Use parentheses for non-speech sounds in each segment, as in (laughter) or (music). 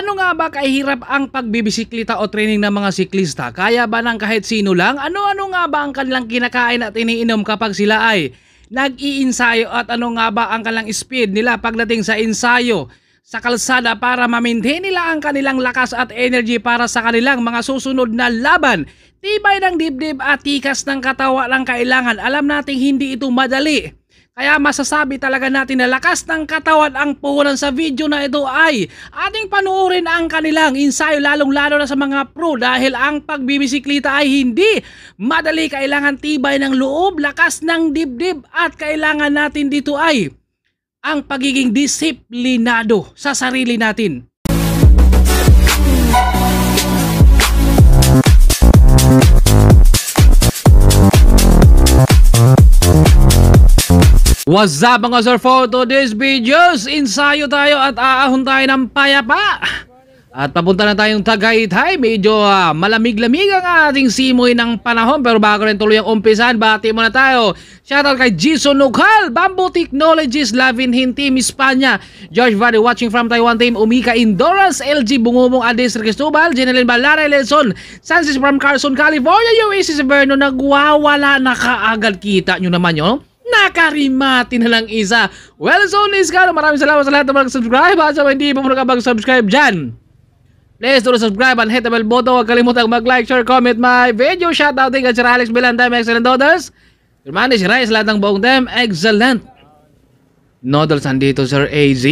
Ano nga ba kahirap ang pagbibisikleta o training ng mga siklista? Kaya ba ng kahit sino lang? Ano-ano nga ba ang kanilang kinakain at iniinom kapag sila ay nag-iinsayo at ano nga ba ang kanilang speed nila pagdating sa ensayo sa kalsada para ma-maintain nila ang kanilang lakas at energy para sa kanilang mga susunod na laban? Tibay ng dibdib at tikas ng katawa lang kailangan. Alam nating hindi ito madali. Kaya masasabi talaga natin na lakas ng katawan ang puhunan sa video na ito ay ating panuorin ang kanilang ensayo lalong lalo na sa mga pro dahil ang pagbibisiklita ay hindi madali kailangan tibay ng loob, lakas ng dibdib at kailangan natin dito ay ang pagiging disiplinado sa sarili natin. What's up mga sir for today's videos? Insayo tayo at aahon tayo ng payapa At papunta na tayong Tagaytay Medyo uh, malamig-lamig ang ating simoy ng panahon Pero bago rin tuloy ang umpisan, bati muna tayo Shoutout kay Jason Nukal, Bamboo Technologies, Lavin Hin Team Espanya George Valley watching from Taiwan Team, Umika Indoras, LG Bungumong Adis Cristobal Jeneline Balara Nelson, Sansis from Carson, California UAC Severno Nagwawala na kaagad kita nyo naman yun oh nakarimati na lang isa. Well, so is Caro, maraming salamat sa lahat ng mga subscribe at sa mga hindi pa muna mag-subscribe dyan. Please do subscribe and hit the bell button. Huwag kalimutang mag-like, share, comment my video. Shout out din kay Sir Alex Bilantime, excellent orders. Your man is rice, lahat ng buong time, excellent. Noodles, andito Sir AZ.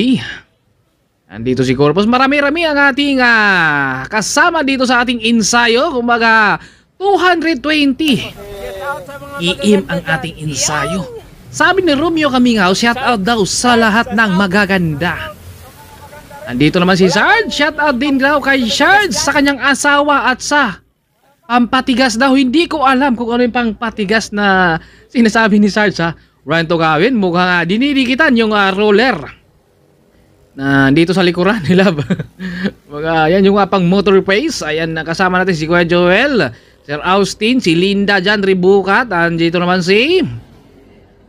Andito si Corpus. Marami-rami ang ating uh, kasama dito sa ating ensayo. Kumbaga, 220. IM ang ating ensayo. Sabi ni Romeo Kamingaw, shout out daw sa lahat ng magaganda. Nandito naman si Sarge, shout out din daw kay Sarge sa kanyang asawa at sa pampatigas daw. Hindi ko alam kung ano yung pampatigas na sinasabi ni Sarge ha. Ryan gawin, mukha nga dinidikitan yung uh, roller na dito sa likuran ni Love. (laughs) Mga, yan yung uh, pang motor race. Ayan, kasama natin si Kuya Joel, Sir Austin, si Linda dyan, Ribukat, andito naman si...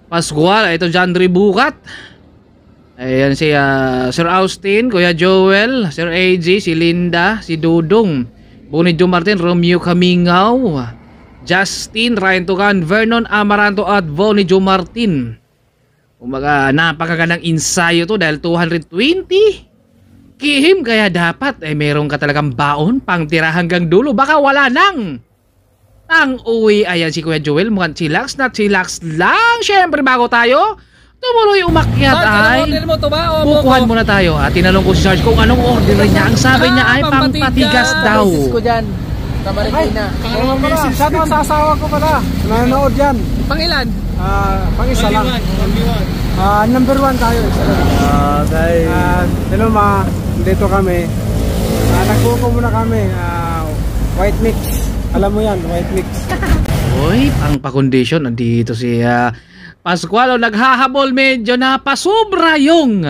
Pascual, ah, ito John Bukat. Ayan si uh, Sir Austin, Kuya Joel, Sir AG, si Linda, si Dudong, Bonnie Jo Martin, Romeo Kamingaw, Justin, Ryan Tukan, Vernon Amaranto at Bonnie Jo Martin. Umaga, napakagandang ensayo to dahil 220. Kihim kaya dapat eh meron ka talagang baon pang tira hanggang dulo. Baka wala nang ang uwi. Ayan si Kuya Joel, mukhang chillax na chillax lang. Siyempre, bago tayo, tumuloy umakyat Sarge, ay mo, tuba, bukuhan muna tayo. At ah, tinalong ko si Sarge kung anong order niya. Ang sabi niya ay ah, pampatigas daw. Tamarikina. Ay, shout out sa asawa ko pala. Nanonood yan. Pangilan? Ah, uh, pang isa lang. Ah, uh, number one tayo. Ah, uh, uh, hello ma, dito kami. Uh, nagkuko muna kami. Uh, white mix. Alam mo yan, white mix. (laughs) Uy, ang condition Nandito si uh, Pascual. O, naghahabol medyo na pasobra yung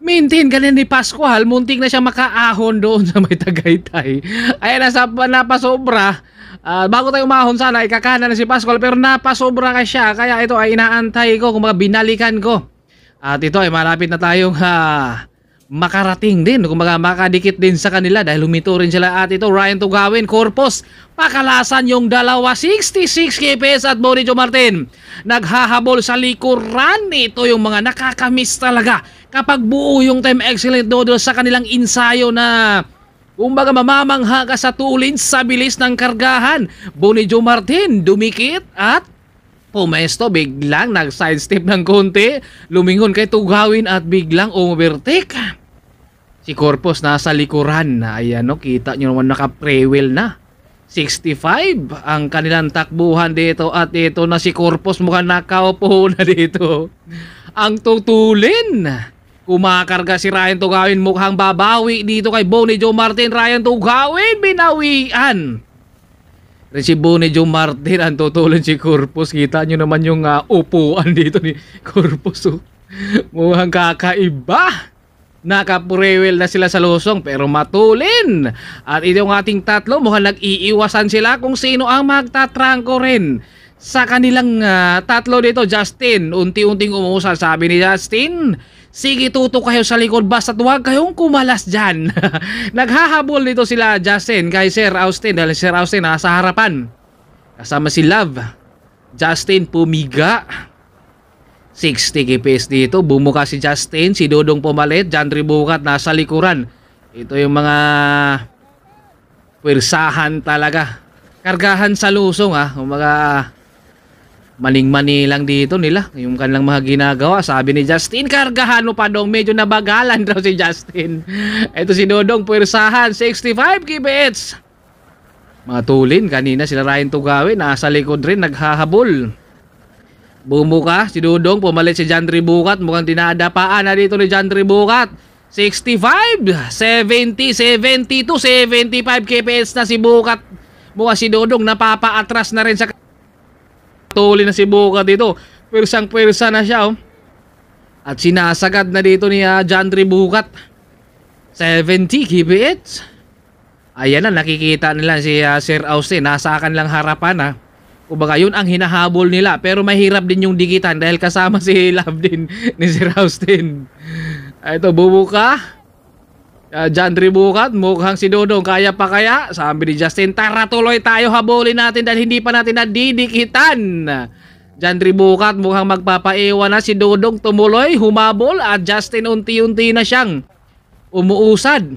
maintain ka ni Pascual. Muntik na siya makaahon doon (laughs) sa may Tagaytay. Ayan, nasa, napasobra. Uh, bago tayo umahon sana, ikakana na si Pascual. Pero napasobra ka siya. Kaya ito ay inaantay ko, kung binalikan ko. At ito ay malapit na tayong... Uh, makarating din, kumbaga makadikit din sa kanila dahil huminto rin sila at ito Ryan Tugawin, Corpus, pakalasan yung dalawa 66 KPS at Mauricio Martin. Naghahabol sa likuran ito yung mga nakakamiss talaga kapag buo yung time excellent dodo sa kanilang ensayo na Kumbaga mamamangha ka sa tulin sa bilis ng kargahan. Bonijo Martin dumikit at Pumesto, biglang nag-sidestep ng konti, lumingon kay Tugawin at biglang overtake. Si Corpus nasa likuran na ayan no, kita nyo naman naka-prewheel na. 65 ang kanilang takbuhan dito at ito na si Corpus mukhang nakaupo na dito. Ang tutulin. Kumakarga si Ryan Tugawin mukhang babawi dito kay Bonnie Joe Martin. Ryan Tugawin binawian. Recibo ni Joe Martin ang tutulong si Corpus. Kita nyo naman yung uh, upuan dito ni Corpus. Oh. Mukhang kakaiba. Nakapurewel na sila sa losong pero matulin. At ito yung ating tatlo mukhang nag-iiwasan sila kung sino ang magtatrangko rin. Sa kanilang uh, tatlo dito, Justin. Unti-unting umuusan sabi ni Justin. Sige, tuto kayo sa likod basta huwag kayong kumalas dyan. (laughs) Naghahabol nito sila Justin kay Sir Austin dahil Sir Austin nasa harapan. Kasama si Love. Justin pumiga. 60 kipis dito. Bumuka si Justin, si Dodong pumalit, Jandri Bukat nasa likuran. Ito yung mga pwersahan talaga. Kargahan sa lusong ha. Ah. Yung mga maling mani lang dito nila. Yung kanilang mga ginagawa. Sabi ni Justin, kargahano pa dong. Medyo nabagalan daw si Justin. Ito (laughs) si Dodong Puwersahan, 65 kibits. matulin kanina sila Ryan Tugawin. Nasa likod rin, naghahabol. Bumuka, si Dodong. Pumalit si Jandri Bukat Mukhang dinadapaan na dito ni Jandri Bukat 65, 70, 72, 75 kps na si Bukat. Mukha si Dodong napapaatras na rin sa Nakatuli na si Buka dito. Pwersang pwersa na siya oh. At sinasagad na dito ni uh, ah, Jandri Bukat. 70, keep it. Ayan na, nakikita nila si uh, Sir Austin. Nasa akin lang harapan ha. Ah. Kumbaga, yun ang hinahabol nila. Pero mahirap din yung dikitan dahil kasama si (laughs) Love din ni Sir Austin. Ito, bubuka. Uh, John Tribucat, mukhang si Dodong kaya pa kaya? Sabi ni Justin, tara tuloy tayo habulin natin dahil hindi pa natin nadidikitan. John Tribucat, mukhang magpapaiwan na si Dodong tumuloy, humabol at Justin unti-unti na siyang umuusad.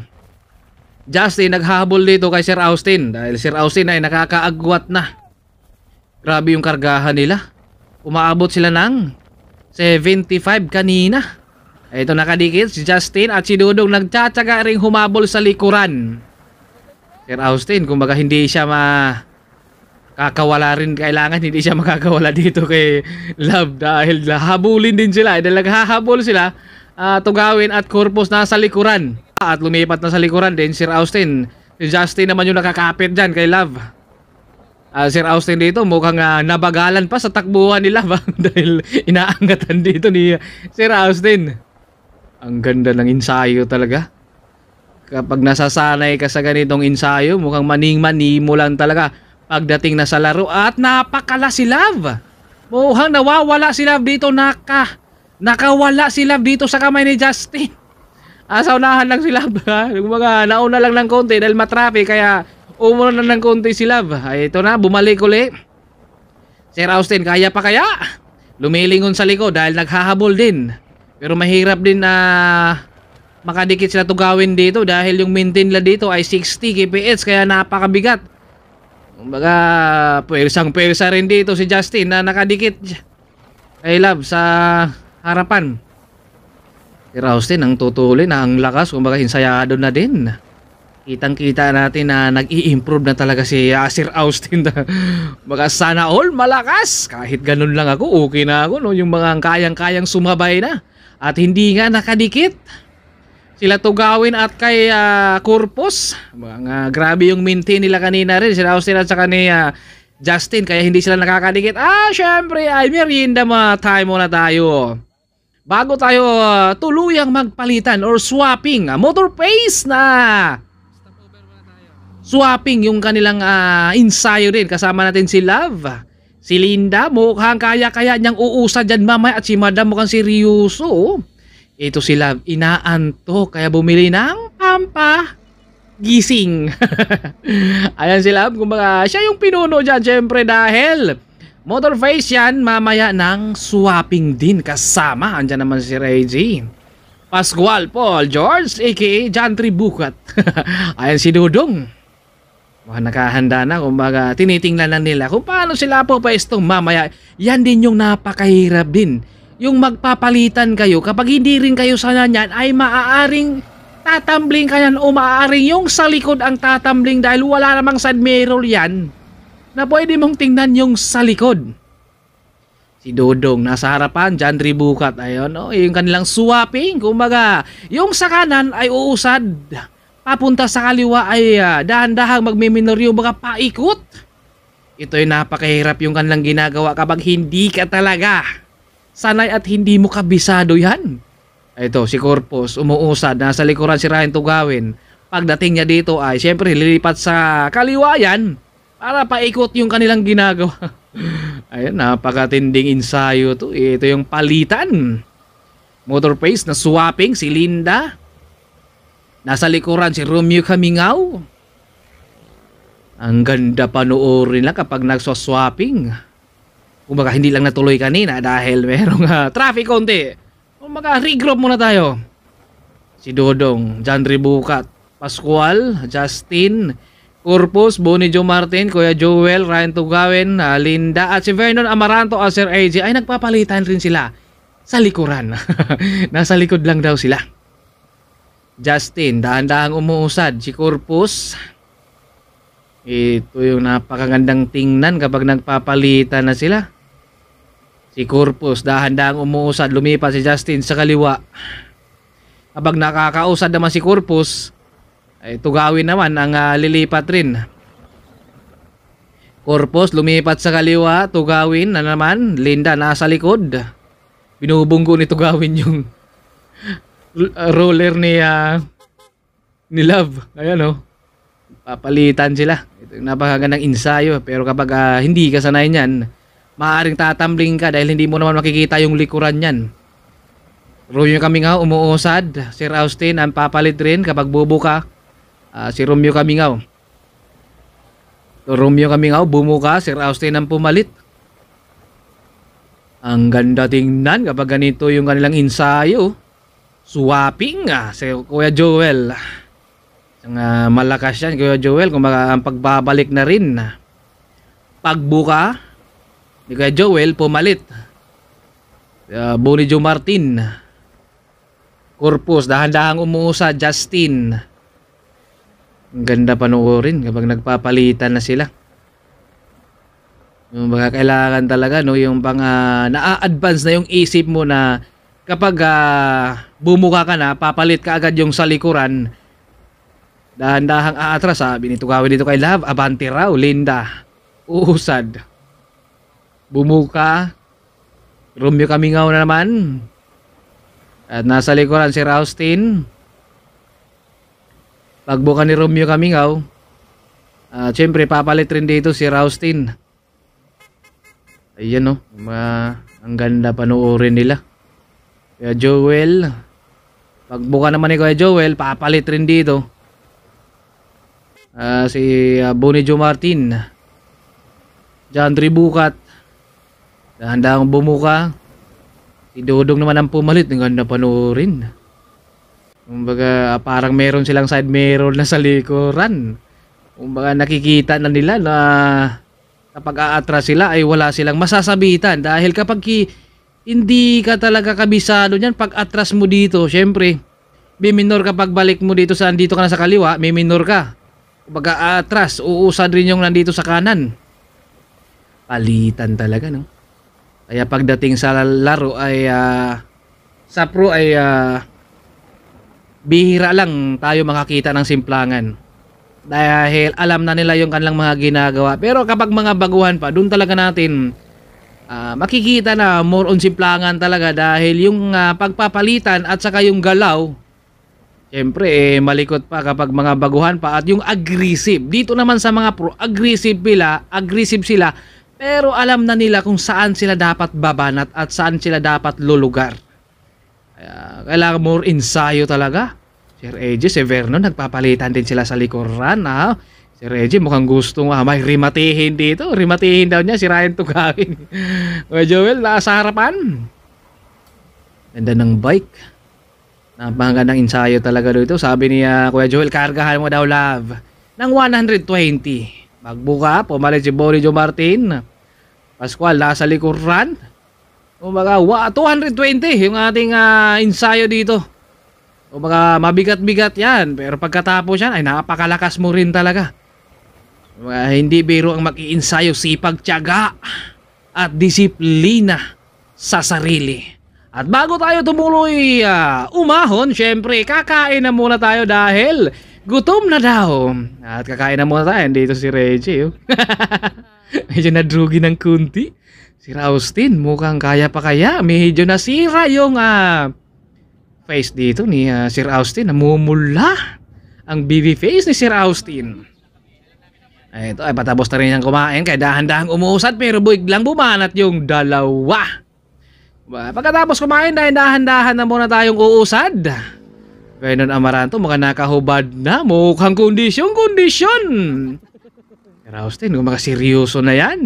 Justin naghahabol dito kay Sir Austin dahil Sir Austin ay nakakaagwat na. Grabe yung kargahan nila. Umaabot sila ng 75 kanina. Ito nakadikit si Justin at si Dudong nagtsatsaga ring humabol sa likuran. Sir Austin, kumbaga hindi siya ma kakawala rin kailangan hindi siya makakawala dito kay Love dahil habulin din sila dahil naghahabol sila uh, Tugawin at Corpus nasa likuran at lumipat na sa likuran din Sir Austin si Justin naman yung nakakapit dyan kay Love uh, Sir Austin dito mukhang uh, nabagalan pa sa takbuhan ni Love (laughs) dahil inaangatan dito ni Sir Austin ang ganda ng ensayo talaga. Kapag nasasanay ka sa ganitong ensayo, mukhang maning-mani mo lang talaga pagdating na sa laro at napakala si Love. Mukhang nawawala si Love dito naka nakawala si Love dito sa kamay ni Justin. Asaunahan lang si Love. Ha? Mga nauna lang ng konti dahil matrape kaya umuna na ng konti si Love. Ay, ah, ito na, bumalik uli. Sir Austin, kaya pa kaya? Lumilingon sa likod dahil naghahabol din pero mahirap din na makadikit sila to gawin dito dahil yung maintain nila dito ay 60 kph kaya napakabigat. Kumbaga, pwersang pwersa rin dito si Justin na nakadikit kay Love sa harapan. Si Raustin ang tutuloy na ang lakas kumbaga hinsayado na din kitang-kita natin na nag-i-improve na talaga si uh, Sir Austin. (laughs) Baka sana all malakas. Kahit ganun lang ako, okay na ako. No? Yung mga kayang-kayang sumabay na. At hindi nga nakadikit. Sila Tugawin at kay uh, Corpus. Mga grabe yung maintain nila kanina rin. Sir Austin at saka ni uh, Justin. Kaya hindi sila nakakadikit. Ah, syempre. Ay, merienda mga time muna tayo bago tayo uh, tuluyang magpalitan or swapping uh, motor pace na swapping yung kanilang uh, ensayo rin. Kasama natin si Love. Si Linda, mukhang kaya-kaya niyang uusa dyan mamaya at si Madam mukhang seryoso. Ito si Love, inaanto kaya bumili ng pampa gising. (laughs) Ayan si Love, kumbaga siya yung pinuno dyan syempre dahil motor face yan mamaya ng swapping din kasama. Andyan naman si Reggie. Pascual Paul George aka John Tribukat. (laughs) Ayan si Dudong. Oh, nakahanda na, kumbaga tinitingnan na nila kung paano sila po pa istong mamaya. Yan din yung napakahirap din. Yung magpapalitan kayo, kapag hindi rin kayo sana niyan, ay maaaring tatambling kayan o maaaring yung sa likod ang tatambling dahil wala namang side mirror yan na pwede mong tingnan yung sa likod. Si Dodong nasa harapan, John Tribukat, ayun, oh, yung kanilang swapping, kumbaga, yung sa kanan ay uusad. Papunta sa kaliwa ay uh, dahan-dahang magmiminor yung mga paikot. ay napakahirap yung kanilang ginagawa kapag hindi ka talaga sanay at hindi mo kabisado yan. Ito, si Corpus, umuusad, nasa likuran si Ryan Tugawin. Pagdating niya dito ay siyempre lilipat sa kaliwa yan para paikot yung kanilang ginagawa. (laughs) Ayun, napakatinding ensayo to. Ito yung palitan. Motor pace na swapping si Linda. Nasa likuran si Romeo Kamingaw. Ang ganda panoorin lang kapag nagswa-swapping. Kumbaga hindi lang natuloy kanina dahil merong uh, traffic konti. Kumbaga regroup muna tayo. Si Dodong, John Ribukat, Pascual, Justin, Corpus, Bonnie Jo Martin, Kuya Joel, Ryan Tugawin, uh, ah, Linda at si Vernon Amaranto at ah, Sir AJ ay nagpapalitan rin sila sa likuran. (laughs) Nasa likod lang daw sila. Justin, dahan-dahang umuusad. Si Corpus, ito yung napakagandang tingnan kapag nagpapalitan na sila. Si Corpus, dahan-dahang umuusad. Lumipat si Justin sa kaliwa. Kapag nakakausad naman si Corpus, ay tugawin naman ang uh, lilipat rin. Corpus, lumipat sa kaliwa. Tugawin na naman. Linda, nasa likod. Binubunggo ni Tugawin yung roller ni uh, ni Love. Ayan oh. Papalitan sila. Ito yung napakagandang ensayo. Pero kapag uh, hindi ka sanay niyan, maaaring tatambling ka dahil hindi mo naman makikita yung likuran niyan. Romeo Kamingaw umuusad. Sir Austin ang papalit rin kapag bubuka. Uh, si Romeo Kamingaw. So, Romeo Kamingaw bumuka. Sir Austin ang pumalit. Ang ganda tingnan kapag ganito yung kanilang ensayo swapping ah, si Kuya Joel. Ang uh, malakas yan, Kuya Joel. Kung ang pagbabalik na rin. Pagbuka ni Kuya Joel, pumalit. Uh, ah, Boni Joe Martin. Corpus, dahan dahan umuusa, Justin. Ang ganda panoorin kapag nagpapalitan na sila. Yung baka kailangan talaga, no? yung pang uh, ah, na-advance na yung isip mo na kapag uh, bumuka ka na, papalit ka agad yung sa likuran. Dahan-dahang aatras sabi nito Binitugawin dito kay Love. Abanti raw, Linda. Uusad. Bumuka. Romeo Kamingaw na naman. At nasa likuran si Raustin. Pagbuka ni Romeo Kamingaw. Uh, ah, syempre, papalit rin dito si Raustin. Ayan o. Oh, no? ang ganda panoorin nila. Kuya Joel. Pagbuka naman ni Kuya Joel, papalit rin dito. Uh, si uh, Bonnie Jo Martin. John Tribukat. Dahan-dahang bumuka. Si Dodong naman ang pumalit. Ang ganda panoorin. Kumbaga, parang meron silang side mirror na sa likuran. Kumbaga, nakikita na nila na kapag aatras sila ay wala silang masasabitan. Dahil kapag ki hindi ka talaga kabisado niyan Pag atras mo dito, syempre, may minor ka pagbalik mo dito sa andito ka na sa kaliwa, may minor ka. Pag atras, uusad rin yung nandito sa kanan. Palitan talaga, no? Kaya pagdating sa laro ay uh, sa pro ay uh, bihira lang tayo makakita ng simplangan. Dahil alam na nila yung kanilang mga ginagawa. Pero kapag mga baguhan pa, doon talaga natin uh, makikita na more on simplangan talaga dahil yung uh, pagpapalitan at saka yung galaw Siyempre, eh, malikot pa kapag mga baguhan pa at yung aggressive. Dito naman sa mga pro, aggressive sila, aggressive sila, pero alam na nila kung saan sila dapat babanat at saan sila dapat lulugar. Kaya, kailangan more ensayo talaga. Sir Aegis, si nagpapalitan din sila sa likuran. Ha? Ah. Si Reggie mukhang gusto nga may rimatihin dito. Rimatihin daw niya si Ryan Tugawin. (laughs) Kuya Joel, nasa harapan. Ganda ng bike. Napakaganda ng ensayo talaga dito. Sabi niya, ah, Kuya Joel, kargahan mo daw love Nang 120. Magbuka, pumalit si Boris Jo Martin. Pascual, nasa likuran. Umaga, wa, 220 yung ating uh, ensayo dito. Umaga, mabigat-bigat yan. Pero pagkatapos yan, ay napakalakas mo rin talaga. Uh, hindi biro ang mag-iinsayo, sipag, tiyaga at disiplina sa sarili. At bago tayo tumuloy uh, umahon, syempre kakain na muna tayo dahil gutom na daw. At kakain na muna tayo, dito si Reggie. Oh. (laughs) Medyo nadrugi ng kunti. Si Raustin, mukhang kaya pa kaya. Medyo nasira yung uh, face dito ni uh, Sir Austin. Namumula ang BB face ni Sir Austin. Ay, ito ay patapos na rin siyang kumain kaya dahan dahan umuusad pero biglang bumanat yung dalawa. Pagkatapos kumain dahil dahan-dahan na muna tayong uusad. Vernon Amaranto mga nakahubad na mukhang kondisyon kondisyon. Raustin, kung mga na yan.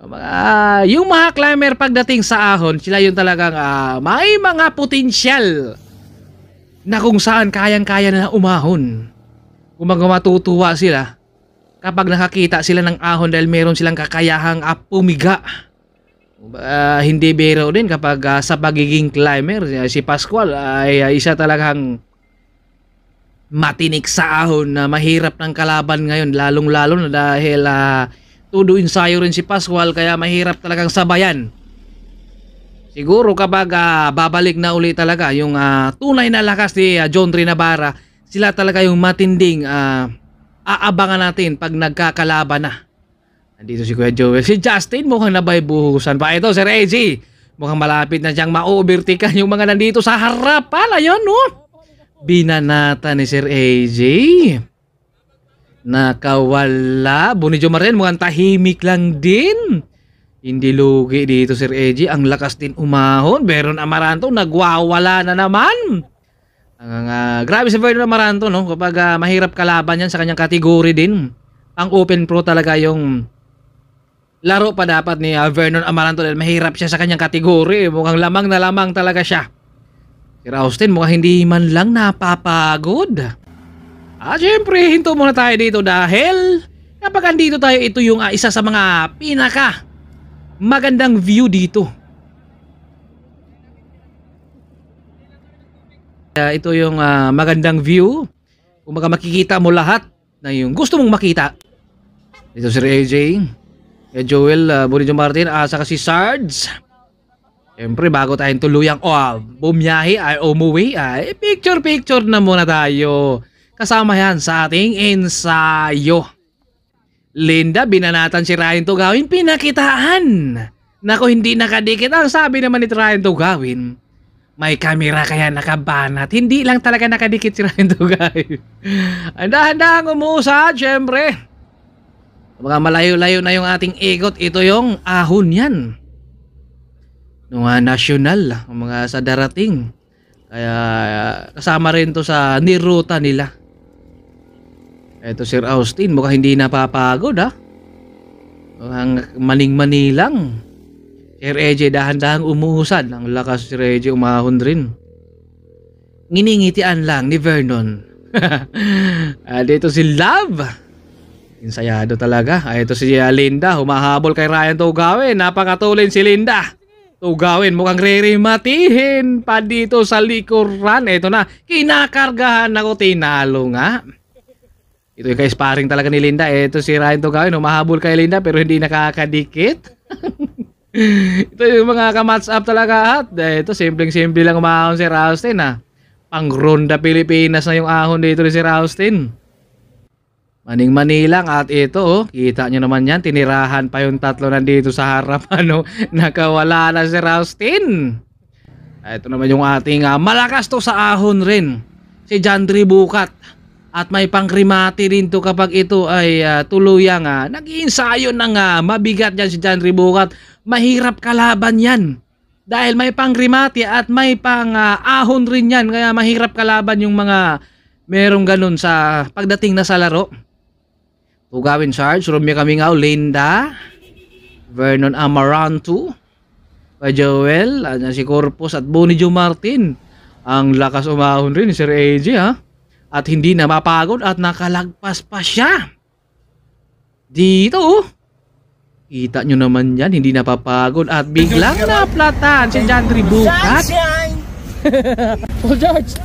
uh, yung mga climber pagdating sa ahon, sila yung talagang uh, may mga potensyal na kung saan kayang-kaya na umahon. Kung matutuwa sila, kapag nakakita sila ng ahon dahil meron silang kakayahang pumiga. Uh, ah, hindi biro din kapag uh, sa pagiging climber eh, si Pascual ay uh, isa talagang matinik sa ahon na mahirap ng kalaban ngayon lalong lalo na dahil uh, todo ensayo rin si Pascual kaya mahirap talagang sabayan siguro kapag uh, babalik na uli talaga yung uh, tunay na lakas ni uh, John Trinabara sila talaga yung matinding uh, aabangan natin pag nagkakalaban na. Nandito si Kuya Joel. Si Justin mukhang nabaybuhusan pa. Ito si Reggie. Mukhang malapit na siyang ma-overtake yung mga nandito sa harap. Pala yun, no? Binanata ni Sir AJ. Nakawala. Bonijo Maren mukhang tahimik lang din. Hindi lugi dito Sir AJ. Ang lakas din umahon. Beron Amaranto nagwawala na naman. Ang uh, grabe si Vernon Maranto no, kapag uh, mahirap kalaban 'yan sa kanyang kategory din. Ang open pro talaga yung laro pa dapat ni uh, Vernon Amaranto dahil mahirap siya sa kanyang kategory. Eh. Mukhang lamang na lamang talaga siya. Si Austin mukhang hindi man lang napapagod. At ah, syempre, hinto muna tayo dito dahil kapag andito tayo, ito yung uh, isa sa mga pinaka magandang view dito. Uh, ito yung uh, magandang view. Kumbaga makikita mo lahat na yung gusto mong makita. Ito si AJ, eh, Joel, uh, ah, Bonidio Martin, uh, saka si Sards. Siyempre, bago tayong tuluyang oh, bumiyahi ay umuwi, ay picture-picture na muna tayo. Kasama yan sa ating ensayo. Linda, binanatan si Ryan Tugawin, pinakitaan. Nako, hindi nakadikit. Ang sabi naman ni Ryan Tugawin. gawin, may camera kaya nakabanat. Hindi lang talaga nakadikit si Rando (laughs) guys. Handa-handa ang umuusad, syempre. Mga malayo-layo na yung ating ikot, ito yung ahon yan. Mga ah, national, ah, mga sa darating. Kaya ah, kasama rin to sa niruta nila. Ito Sir Austin, mukhang hindi napapagod ha. Mukhang maning-manilang. Sir eh, AJ dahan-dahang umuusad ang lakas ni Reggie umahon rin. Nginingitian lang ni Vernon. (laughs) ah, dito si Love. Insayado talaga. Ay, ah, ito si Linda. Humahabol kay Ryan Tugawin. Napakatulin si Linda. Tugawin, mukhang ririmatihin pa dito sa likuran. Ito na, kinakargahan ako, tinalo nga. Ito yung kay-sparring talaga ni Linda. Ito si Ryan Tugawin, humahabol kay Linda pero hindi nakakadikit. (laughs) ito yung mga ka-match up talaga at eh, ito simpleng-simple lang umahon si Raustin ha. Ah. Pang Ronda Pilipinas na yung ahon dito ni si Raustin. Maning Manilang at ito oh, kita nyo naman yan, tinirahan pa yung tatlo nandito sa harap (laughs) ano, nakawala na si Raustin. Ah, ito naman yung ating uh, malakas to sa ahon rin. Si Jandri Bukat. At may pangkrimati rin to kapag ito ay uh, tuluyang uh, nag-iinsayo ng uh, mabigat yan si Jandri Bukat mahirap kalaban yan. Dahil may pangrimati at may pang uh, ahon rin yan. Kaya mahirap kalaban yung mga merong ganun sa pagdating na sa laro. Pugawin Sarge, kami nga Linda, Vernon Amarantu, pa Joel, uh, si Corpus at Bonnie Jo Martin. Ang lakas umahon rin ni Sir AJ ha. At hindi na mapagod at nakalagpas pa siya. Dito oh. Kita nyo naman yan, hindi napapagod at biglang naplatan si John Tribukat. Full (laughs) charge!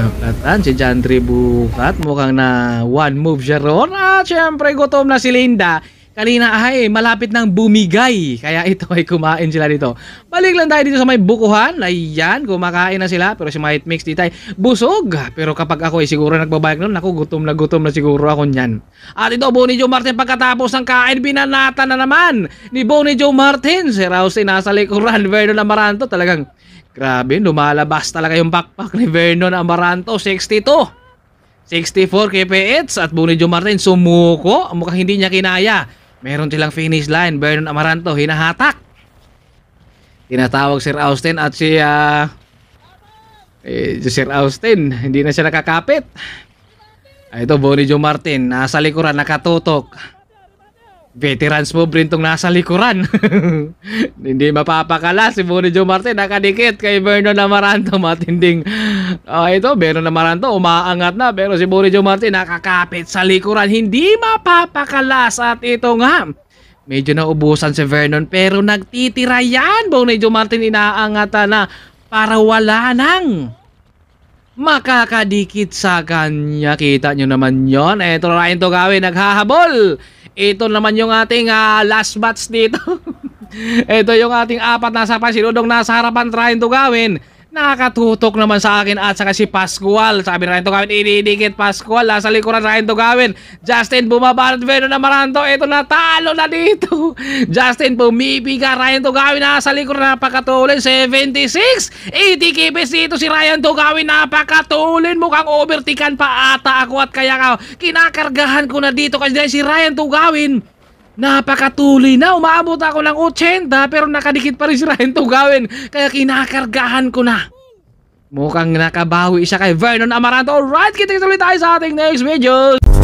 Naplatan si John Tribukat. Mukhang na one move siya roon. At syempre, gutom na si Linda. Kanina ay malapit ng bumigay. Kaya ito ay kumain sila dito. Balik lang tayo dito sa may bukuhan. Ayan, kumakain na sila. Pero si Might Mix dito ay busog. Pero kapag ako ay siguro nagbabike nun, ako gutom na gutom na siguro ako nyan. At ito, Bonnie Joe Martin pagkatapos ng kain, binanata na naman ni Bonnie Joe Martin. Si Rousey nasa likuran. Vernon Amaranto talagang Grabe, lumalabas talaga yung backpack ni Vernon Amaranto, 62. 64 kph at Bonnie Joe Martin sumuko. Mukhang hindi niya kinaya Meron silang finish line. Vernon Amaranto, hinahatak. Tinatawag Sir Austin at si uh, eh, Sir Austin. Hindi na siya nakakapit. Ah, ito, Bonnie Joe Martin. Nasa likuran, nakatutok. Veterans po Brintong nasa likuran. (laughs) Hindi mapapakala si Bonnie Joe Martin. Nakadikit kay Vernon Amaranto. Matinding (laughs) Ah, ito, meron na Maranto, umaangat na. Pero si Burijo Martin nakakapit sa likuran. Hindi mapapakalas. At ito nga, medyo naubusan si Vernon. Pero nagtitira yan. Burijo Martin inaangatan na para wala nang makakadikit sa kanya. Kita nyo naman yon. Ito na Ryan Togawi, naghahabol. Ito naman yung ating uh, last batch dito. (laughs) Ito yung ating apat na nasa pa, sinudong nasa harapan Ryan Tugawin nakakatutok naman sa akin at saka si Pascual. Sabi na rin to gawin, inidikit Pascual. Nasa likuran na rin to gawin. Justin bumaba at Veno na Maranto. Ito na, talo na dito. (laughs) Justin bumibiga Ryan to gawin. Nasa likuran, napakatulin. 76. 80 kibis dito si Ryan to gawin. Napakatulin. Mukhang overtikan pa ata ako at kaya ka. Kinakargahan ko na dito kasi si Ryan to gawin Napakatuloy na, umaabot ako ng 80 pero nakadikit pa rin si Ryan Tugawin kaya kinakargahan ko na. Mukhang nakabawi siya kay Vernon Amaranto. Alright, kita ulit tayo sa ating next video.